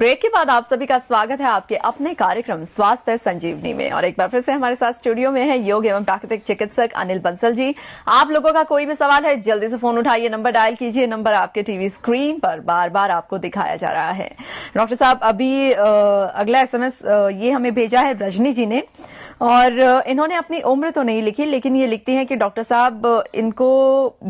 Break के बाद आप सभी का स्वागत है आपके अपने कार्यक्रम स्वास्थ्य संजीवनी में और एक बार फिर से हमारे साथ स्टूडियो में है योग एवं प्राकृतिक चिकित्सक अनिल बंसल जी आप लोगों का कोई भी सवाल है जल्दी से फोन उठाइए नंबर डायल कीजिए नंबर आपके टीवी स्क्रीन पर बार बार आपको दिखाया जा रहा है डॉक्टर साहब अभी अगला एस ये हमें भेजा है रजनी जी ने और इन्होंने अपनी उम्र तो नहीं लिखी लेकिन ये लिखती हैं कि डॉक्टर साहब इनको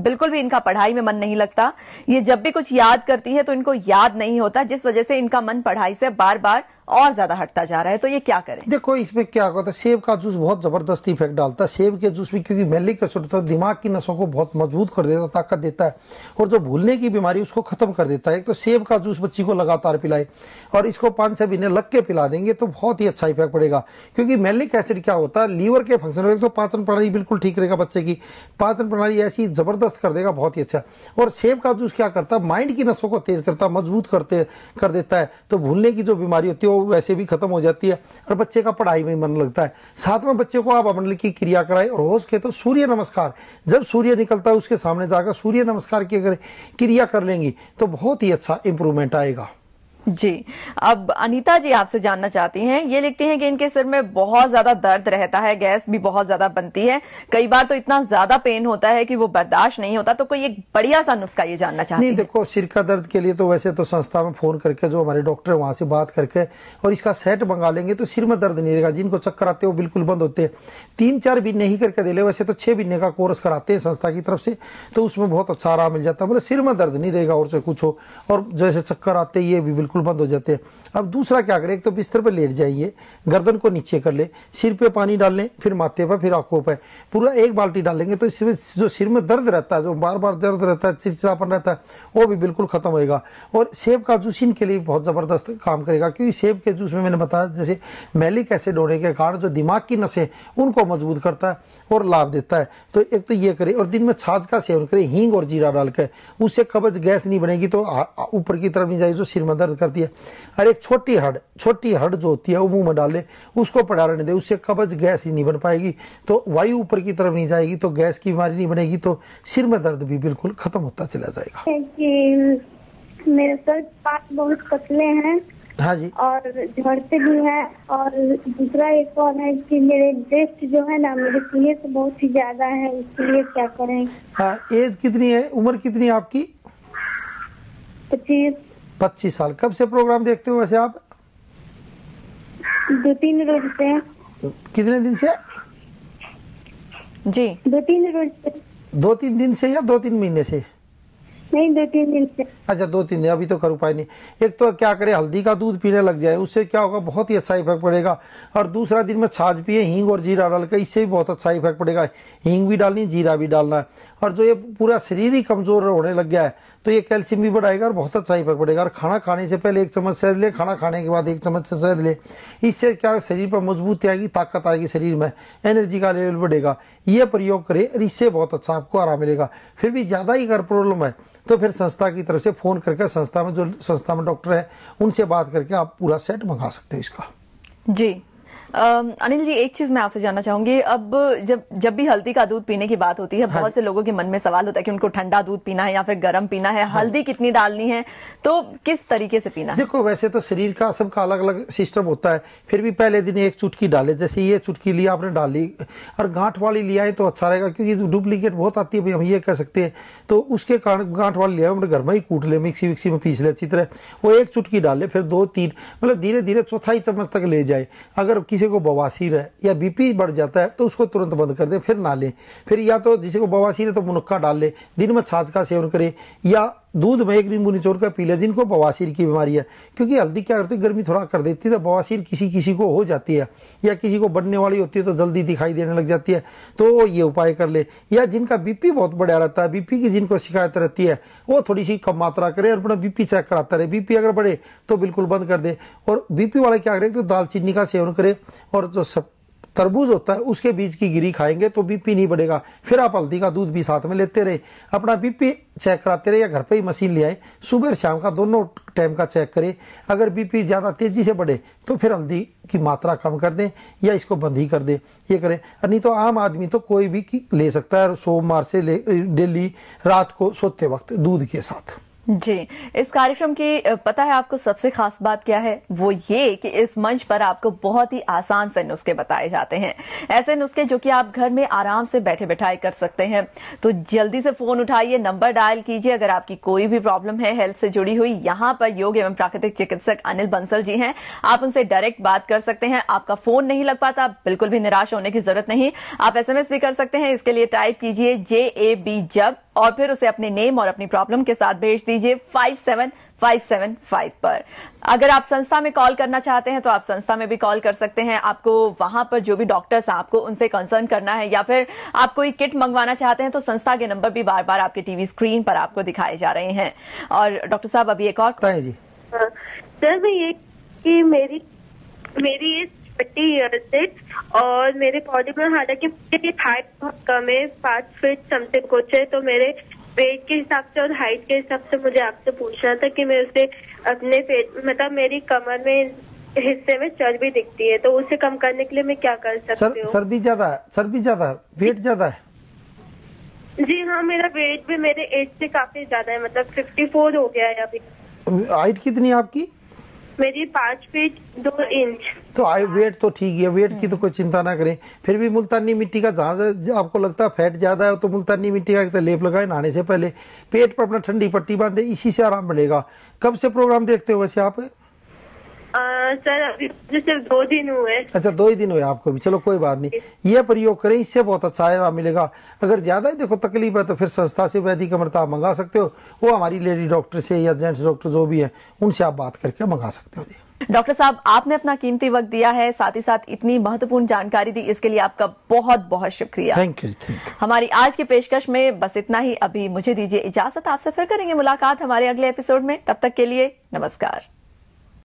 बिल्कुल भी इनका पढ़ाई में मन नहीं लगता ये जब भी कुछ याद करती है तो इनको याद नहीं होता जिस वजह से इनका मन पढ़ाई से बार बार और ज्यादा हटता जा रहा है तो ये क्या करें देखो इसमें क्या होता है सेब का जूस बहुत जबरदस्त इफेक्ट डालता है सेब के जूस में क्योंकि मेलिक एसिड होता है दिमाग की नसों को बहुत मजबूत कर देता है ताकत देता है और जो भूलने की बीमारी उसको खत्म कर देता है एक तो सेब का जूस बच्ची को लगातार पिलाए और इसको पाँच छः महीने लग के पिला देंगे तो बहुत ही अच्छा इफेक्ट पड़ेगा क्योंकि मेलिक एसिड क्या होता है लीवर के फंक्शन में तो पाचन प्रणाली बिल्कुल ठीक रहेगा बच्चे की पाचन प्रणाली ऐसी जबरदस्त कर देगा बहुत ही अच्छा और सेब का जूस क्या करता है माइंड की नसों को तेज करता है मजबूत करते कर देता है तो भूलने की जो बीमारी होती है वो वैसे भी ख़त्म हो जाती है और बच्चे का पढ़ाई में मन लगता है साथ में बच्चे को आप अमल की क्रिया कराएं और हो सके तो सूर्य नमस्कार जब सूर्य निकलता है उसके सामने जाकर सूर्य नमस्कार की अगर क्रिया कर लेंगी तो बहुत ही अच्छा इंप्रूवमेंट आएगा जी अब अनीता जी आपसे जानना चाहती हैं ये लिखती हैं कि इनके सिर में बहुत ज्यादा दर्द रहता है गैस भी बहुत ज्यादा बनती है कई बार तो इतना ज्यादा पेन होता है कि वो बर्दाश्त नहीं होता तो कोई एक बढ़िया सा नुस्खा ये जानना चाहती नहीं देखो सिर का दर्द के लिए तो वैसे तो संस्था में फोन करके जो हमारे डॉक्टर है वहां से बात करके और इसका सेट मंगा लेंगे तो सिर में दर्द नहीं रहेगा जिनको चक्कर आते वो बिल्कुल बंद होते हैं तीन चार बिन्ने ही करके दे ले वैसे तो छह बिन्ने का कोर्स कराते हैं संस्था की तरफ से तो उसमें बहुत अच्छा आराम मिल जाता है मतलब सिर में दर्द नहीं रहेगा और से कुछ हो और जैसे चक्कर आते ये भी बिल्कुल बिल्कुल बंद हो जाते हैं अब दूसरा क्या करें एक तो बिस्तर पर लेट जाइए गर्दन को नीचे कर ले सिर पे पानी डाल लें फिर माथे पर फिर आँखों पर पूरा एक बाल्टी डालेंगे तो इसमें जो सिर में दर्द रहता है जो बार बार दर्द रहता है चिड़चिड़ापन रहता है वो भी बिल्कुल ख़त्म होएगा और सेब का जूस इनके लिए बहुत ज़बरदस्त काम करेगा क्योंकि सेब के जूस में मैंने बताया जैसे मैलिक एसिड होने के कारण जो दिमाग की नशें उनको मजबूत करता है और लाभ देता है तो एक तो ये करें और दिन में छाछ का सेवन करें हींग और जीरा डालकर उससे कब्ज गैस नहीं बनेगी तो ऊपर की तरफ नहीं जाएगी जो सिर में दर्द करती है और एक छोटी हड छोटी हड जो होती है वो मुंह में डाल ले उसको पड़ा रहने दे उससे कब्ज गैस ही नहीं बन पाएगी तो वायु ऊपर की तरफ नहीं जाएगी तो गैस की बीमारी नहीं बनेगी तो सिर में दर्द भी बिल्कुल खत्म होता चला जाएगा मेरे हाँ जी और झड़ते भी हैं और दूसरा एक और है कि मेरे ब्रेस्ट जो है ना मेरे सीने से तो बहुत ही ज्यादा है उसके लिए क्या करें हाँ एज कितनी है उम्र कितनी है आपकी पच्चीस पच्चीस साल कब से प्रोग्राम देखते हो वैसे आप दो तीन रोज से तो कितने दिन से जी दो तीन रोज से दो तीन दिन से या दो तीन महीने से नहीं दो तीन दिन से अच्छा दो तीन दिन अभी तो कर उपाय नहीं एक तो क्या करें हल्दी का दूध पीने लग जाए उससे क्या होगा बहुत ही अच्छा इफेक्ट पड़ेगा और दूसरा दिन में छाछ पिए हींग और जीरा डाल के इससे भी बहुत अच्छा इफेक्ट पड़ेगा हींग भी डालनी जीरा भी डालना है और जो ये पूरा शरीर ही कमज़ोर होने लग गया है तो ये कैल्शियम भी बढ़ाएगा और बहुत अच्छा इफेक्ट पड़ेगा और खाना खाने से पहले एक चम्मच शहद ले खाना खाने के बाद एक चम्मच शहद ले इससे क्या शरीर पर मजबूती आएगी ताकत आएगी शरीर में एनर्जी का लेवल बढ़ेगा ये प्रयोग करें और इससे बहुत अच्छा आपको आराम मिलेगा फिर भी ज़्यादा ही अगर प्रॉब्लम है तो फिर संस्था की तरफ से फ़ोन करके संस्था में जो संस्था में डॉक्टर है उनसे बात करके आप पूरा सेट मंगा सकते हो इसका जी अनिल जी एक चीज मैं आपसे जानना चाहूंगी अब जब जब भी हल्दी का दूध पीने की बात होती है हाँ। बहुत से लोगों के मन में सवाल होता है कि उनको ठंडा दूध पीना है या फिर गर्म पीना है हाँ। हल्दी कितनी डालनी है तो किस तरीके से पीना है देखो वैसे तो शरीर का सबका अलग अलग सिस्टम होता है फिर भी पहले दिन एक चुटकी डाले जैसे ये चुटकी लिया आपने डाली और गांठ वाली लिया है तो अच्छा रहेगा क्योंकि डुप्लीकेट बहुत आती है भाई हम ये कह सकते हैं तो उसके कारण गांठ वाली लिया हमने घर में ही कूट ले मिक्सी विक्सी में पीस ले अच्छी तरह वो एक चुटकी डाले फिर दो तीन मतलब धीरे धीरे चौथाई चम्मच तक ले जाए अगर किसी किसी को बवासीर है या बीपी बढ़ जाता है तो उसको तुरंत बंद कर दें फिर ना लें फिर या तो जिसे को बवासीर है तो मुनक्का डाल लें दिन में छाछ का सेवन करें या दूध में एक नींबू निचोड़ कर पी लें जिनको बवासीर की बीमारी है क्योंकि हल्दी क्या करती है गर्मी थोड़ा कर देती है तो बवासीर किसी किसी को हो जाती है या किसी को बढ़ने वाली होती है तो जल्दी दिखाई देने लग जाती है तो ये उपाय कर ले या जिनका बीपी बहुत बढ़िया रहता है बीपी की जिनको शिकायत रहती है वो थोड़ी सी कम मात्रा करे और अपना बीपी चेक कराता रहे बीपी अगर बढ़े तो बिल्कुल बंद कर दे और बीपी वाले क्या करें तो दालचीनी का सेवन करे और जो सब तरबूज होता है उसके बीज की गिरी खाएंगे तो बीपी नहीं बढ़ेगा फिर आप हल्दी का दूध भी साथ में लेते रहे अपना बीपी चेक कराते रहे या घर पे ही मशीन ले आए सुबह और शाम का दोनों टाइम का चेक करें अगर बीपी ज़्यादा तेज़ी से बढ़े तो फिर हल्दी की मात्रा कम कर दें या इसको बंद ही कर दें ये करें नहीं तो आम आदमी तो कोई भी ले सकता है सोमवार से ले डेली रात को सोते वक्त दूध के साथ जी इस कार्यक्रम की पता है आपको सबसे खास बात क्या है वो ये कि इस मंच पर आपको बहुत ही आसान से नुस्खे बताए जाते हैं ऐसे नुस्खे जो कि आप घर में आराम से बैठे बैठाए कर सकते हैं तो जल्दी से फोन उठाइए नंबर डायल कीजिए अगर आपकी कोई भी प्रॉब्लम है हेल्थ से जुड़ी हुई यहाँ पर योग एवं प्राकृतिक चिकित्सक अनिल बंसल जी हैं आप उनसे डायरेक्ट बात कर सकते हैं आपका फोन नहीं लग पाता बिल्कुल भी निराश होने की जरूरत नहीं आप एसएमएस भी कर सकते हैं इसके लिए टाइप कीजिए जे ए बी जब और फिर उसे अपने नेम और अपनी प्रॉब्लम के साथ भेज दीजिए five seven five seven five पर अगर आप संस्था में कॉल करना चाहते हैं तो आप संस्था में भी कॉल कर सकते हैं आपको वहां पर जो भी डॉक्टर्स हैं आपको उनसे कंसर्न करना है या फिर आप कोई किट मंगवाना चाहते हैं तो संस्था के नंबर भी बार बार आपके टीवी स्क्रीन पर आपको दिखाए जा रहे हैं और डॉक्टर साहब अभी एक और सर मैं ये मेरी मेरी एज थर्टी ईयर्स से और मेरे बॉडी में हालांकि मेरी हाइट बहुत कम है पाँच फीट समथिंग कुछ है तो मेरे वेट के हिसाब से और हाइट के हिसाब से मुझे आपसे पूछना था कि मैं उसे अपने पेट मतलब मेरी कमर में हिस्से में चर्बी दिखती है तो उसे कम करने के लिए मैं क्या कर सकती सर, हूँ चर्बी ज्यादा चर्बी ज्यादा वेट ज्यादा है जी हाँ मेरा वेट भी मेरे एज से काफी ज्यादा है मतलब फिफ्टी फोर हो गया है अभी हाइट कितनी है आपकी मेरी पाँच फीट दो इंच तो आई वेट तो ठीक है वेट की तो कोई चिंता ना करें फिर भी मुल्तानी मिट्टी का जहाँ आपको लगता है फैट ज़्यादा है तो मुल्तानी मिट्टी का एक तो लेप लगाए नहाने से पहले पेट पर अपना ठंडी पट्टी बांधे इसी से आराम मिलेगा कब से प्रोग्राम देखते हो वैसे आप सर अभी तो दो दिन हुए अच्छा दो ही दिन हुए आपको भी चलो कोई बात नहीं ये प्रयोग करें इससे बहुत अच्छा आराम मिलेगा अगर ज्यादा ही देखो तकलीफ है तो फिर संस्था से वैदिक अमृता मंगा सकते हो वो हमारी लेडी डॉक्टर से या जेंट्स डॉक्टर जो भी है उनसे आप बात करके मंगा सकते हो डॉक्टर साहब आपने अपना कीमती वक्त दिया है साथ ही साथ इतनी महत्वपूर्ण जानकारी दी इसके लिए आपका बहुत बहुत शुक्रिया थैंक यू थैंक यू हमारी आज की पेशकश में बस इतना ही अभी मुझे दीजिए इजाजत आपसे फिर करेंगे मुलाकात हमारे अगले एपिसोड में तब तक के लिए नमस्कार